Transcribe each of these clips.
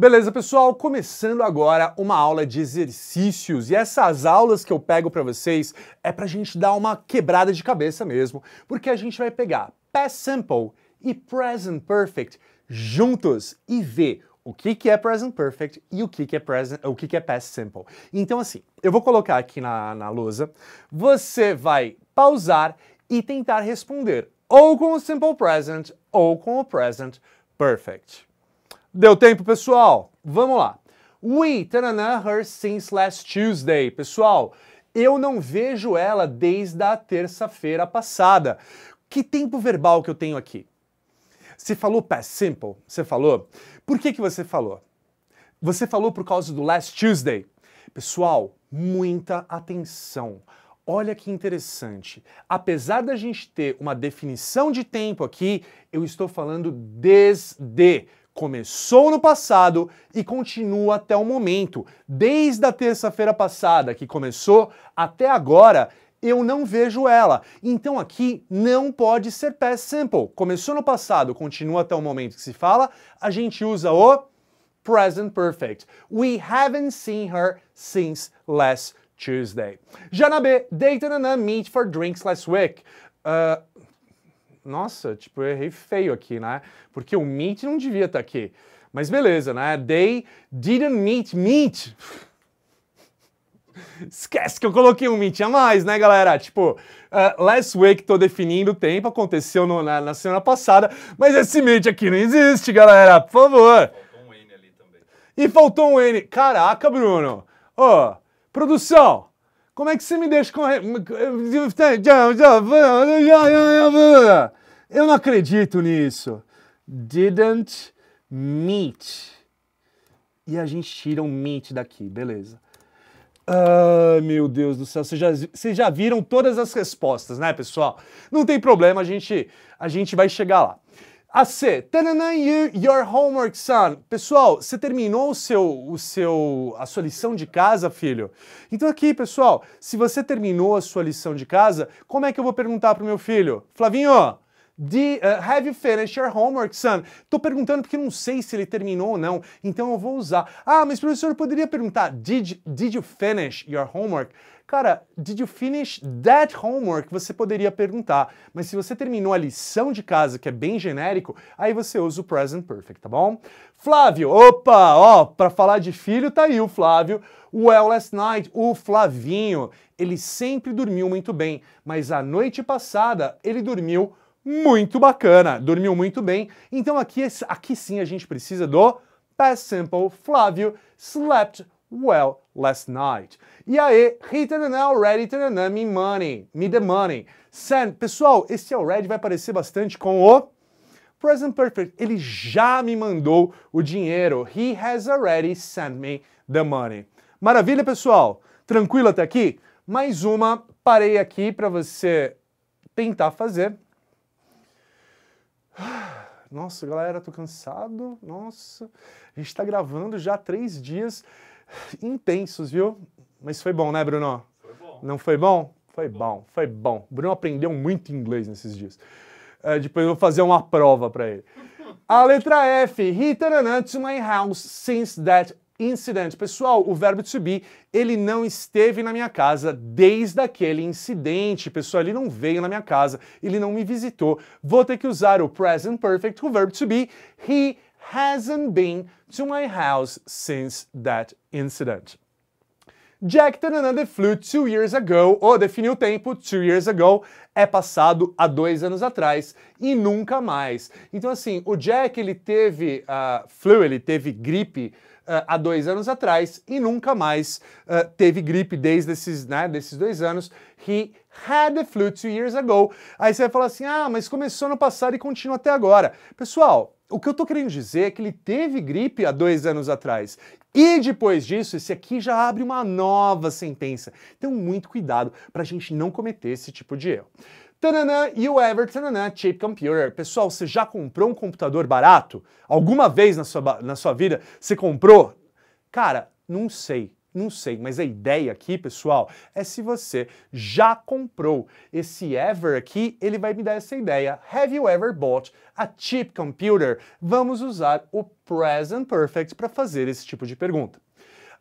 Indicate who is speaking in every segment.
Speaker 1: Beleza, pessoal? Começando agora uma aula de exercícios. E essas aulas que eu pego para vocês é pra gente dar uma quebrada de cabeça mesmo, porque a gente vai pegar past simple e present perfect juntos e ver o que, que é present perfect e o que, que é present, o que, que é past simple. Então, assim, eu vou colocar aqui na, na lousa, você vai pausar e tentar responder ou com o simple present ou com o present perfect. Deu tempo, pessoal? Vamos lá. We tanana her since last Tuesday. Pessoal, eu não vejo ela desde a terça-feira passada. Que tempo verbal que eu tenho aqui? Você falou past simple? Você falou? Por que, que você falou? Você falou por causa do last Tuesday. Pessoal, muita atenção. Olha que interessante. Apesar da gente ter uma definição de tempo aqui, eu estou falando desde começou no passado e continua até o momento. Desde a terça-feira passada que começou até agora, eu não vejo ela. Então aqui não pode ser past simple. Começou no passado, continua até o momento que se fala, a gente usa o present perfect. We haven't seen her since last Tuesday. Já B, date and meet for drinks last week. Uh, nossa, tipo, eu errei feio aqui, né? Porque o meet não devia estar tá aqui. Mas beleza, né? They didn't meet meet. Esquece que eu coloquei um meet a mais, né, galera? Tipo, uh, last week tô definindo o tempo, aconteceu no, na, na, semana passada, mas esse meet aqui não existe, galera, por favor. Faltou um N ali também. E faltou um N. Caraca, Bruno. Ô, oh, produção, como é que você me deixa correr? Eu não acredito nisso. Didn't meet. E a gente tira um meet daqui, beleza. Ah, meu Deus do céu, vocês já, vocês já viram todas as respostas, né, pessoal? Não tem problema, a gente, a gente vai chegar lá. A C, you, your homework, son. Pessoal, você terminou o seu, o seu, a sua lição de casa, filho? Então aqui, pessoal, se você terminou a sua lição de casa, como é que eu vou perguntar pro meu filho? Flavinho, de uh, Have you finished your homework, son? Tô perguntando porque não sei se ele terminou ou não, então eu vou usar. Ah, mas professor, eu poderia perguntar: did, did you finish your homework? Cara, did you finish that homework? Você poderia perguntar. Mas se você terminou a lição de casa, que é bem genérico, aí você usa o present perfect, tá bom? Flávio, opa, ó, para falar de filho, tá aí o Flávio. Well, last night, o Flavinho, ele sempre dormiu muito bem, mas a noite passada ele dormiu muito bacana, dormiu muito bem. Então aqui, aqui sim a gente precisa do past simple. Flávio slept well last night. E aí, he tanana, already to me money, me the money. Send. Pessoal, esse already vai parecer bastante com o present perfect. Ele já me mandou o dinheiro. He has already sent me the money. Maravilha, pessoal? Tranquilo até aqui? Mais uma, parei aqui para você tentar fazer. Nossa, galera, tô cansado. Nossa, a gente tá gravando já três dias intensos, viu? Mas foi bom, né, Bruno? Foi bom. Não foi bom? Foi bom, bom foi bom. O Bruno aprendeu muito inglês nesses dias. É, depois eu vou fazer uma prova para ele. A letra F. He turned to my house since that incident. Pessoal, o verbo to be, ele não esteve na minha casa desde aquele incidente. Pessoal, ele não veio na minha casa, ele não me visitou. Vou ter que usar o present perfect com o verbo to be. He hasn't been to my house since that incident. Jack tanana, the flu two years ago, ou oh, definiu o tempo, two years ago, é passado há dois anos atrás e nunca mais. Então assim, o Jack ele teve uh, flu, ele teve gripe uh, há dois anos atrás e nunca mais uh, teve gripe desde esses, né, desses dois anos. He had the flu two years ago. Aí você vai falar assim: ah, mas começou no passado e continua até agora. Pessoal, o que eu tô querendo dizer é que ele teve gripe há dois anos atrás. E depois disso, esse aqui já abre uma nova sentença. Então, muito cuidado para a gente não cometer esse tipo de erro. Tananã, e o Ever, tananã, cheap computer. Pessoal, você já comprou um computador barato? Alguma vez na sua, na sua vida você comprou? Cara, não sei. Não sei, mas a ideia aqui, pessoal, é se você já comprou esse ever aqui, ele vai me dar essa ideia. Have you ever bought a cheap computer? Vamos usar o present perfect para fazer esse tipo de pergunta.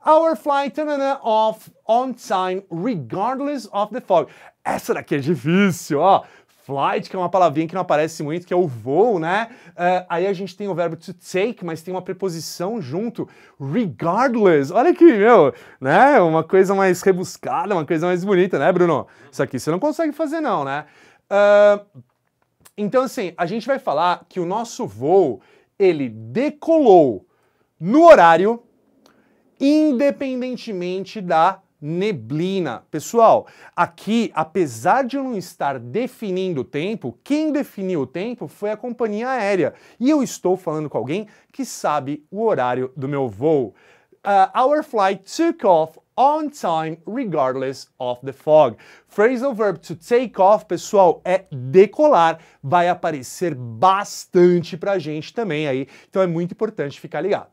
Speaker 1: Our flight off on time, regardless of the fog. Essa daqui é difícil, ó. Flight, que é uma palavrinha que não aparece muito, que é o voo, né? Uh, aí a gente tem o verbo to take, mas tem uma preposição junto, regardless. Olha aqui, meu, né? Uma coisa mais rebuscada, uma coisa mais bonita, né, Bruno? Isso aqui você não consegue fazer, não, né? Uh, então, assim, a gente vai falar que o nosso voo, ele decolou no horário independentemente da neblina. Pessoal, aqui, apesar de eu não estar definindo o tempo, quem definiu o tempo foi a companhia aérea. E eu estou falando com alguém que sabe o horário do meu voo. Uh, our flight took off on time regardless of the fog. Phrasal verb to take off, pessoal, é decolar, vai aparecer bastante pra gente também aí, então é muito importante ficar ligado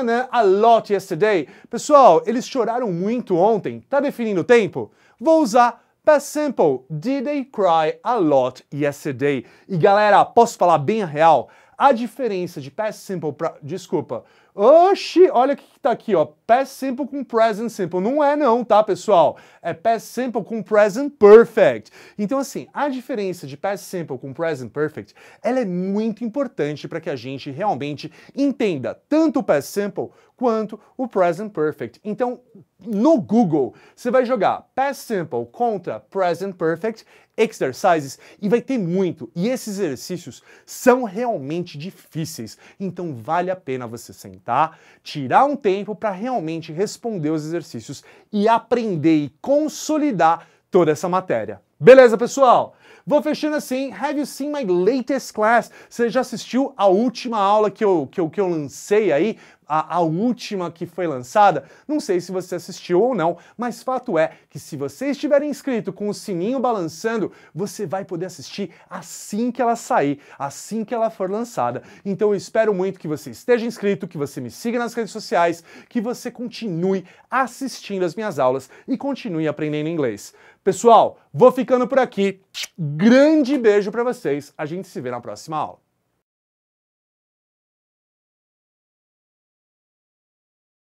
Speaker 1: day, a lot yesterday. Pessoal, eles choraram muito ontem. Tá definindo o tempo? Vou usar past simple. Did they cry a lot yesterday? E galera, posso falar bem a real? A diferença de past simple para... Desculpa. Oxi, olha o que, que tá aqui, ó. Past simple com present simple. Não é não, tá, pessoal? É past simple com present perfect. Então, assim, a diferença de past simple com present perfect, ela é muito importante para que a gente realmente entenda tanto o past simple quanto o present perfect. Então, no Google, você vai jogar past simple contra present perfect exercises e vai ter muito. E esses exercícios são realmente difíceis, então vale a pena você sentar, tirar um tempo para realmente responder os exercícios e aprender e consolidar toda essa matéria. Beleza, pessoal? Vou fechando assim. Have you seen my latest class? Você já assistiu a última aula que eu, que eu, que eu lancei aí? a, a, última que foi lançada. Não sei se você assistiu ou não, mas fato é que se você estiver inscrito com o sininho balançando, você vai poder assistir assim que ela sair, assim que ela for lançada. Então eu espero muito que você esteja inscrito, que você me siga nas redes sociais, que você continue assistindo as minhas aulas e continue aprendendo inglês. Pessoal, vou ficando por aqui. Grande beijo para vocês. A gente se vê na próxima aula.